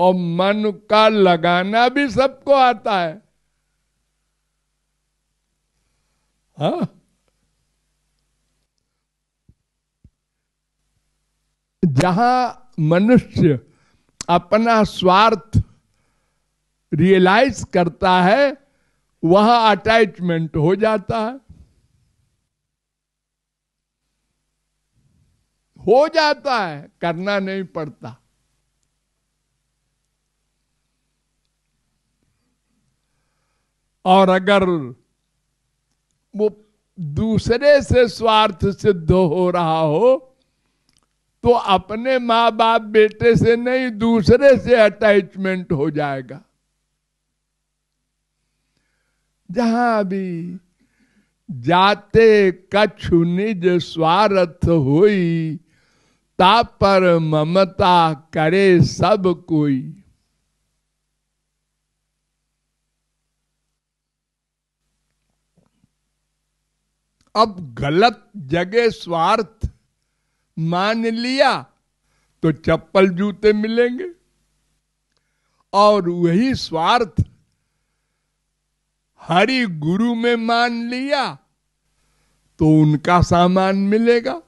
और मन का लगाना भी सबको आता है हा? जहां मनुष्य अपना स्वार्थ रियलाइज करता है वहां अटैचमेंट हो जाता है हो जाता है करना नहीं पड़ता और अगर वो दूसरे से स्वार्थ सिद्ध हो रहा हो तो अपने मां बाप बेटे से नहीं दूसरे से अटैचमेंट हो जाएगा जहां भी जाते कछु निज स्वार्थ हुई ता पर ममता करे सब कोई अब गलत जगह स्वार्थ मान लिया तो चप्पल जूते मिलेंगे और वही स्वार्थ हरि गुरु में मान लिया तो उनका सामान मिलेगा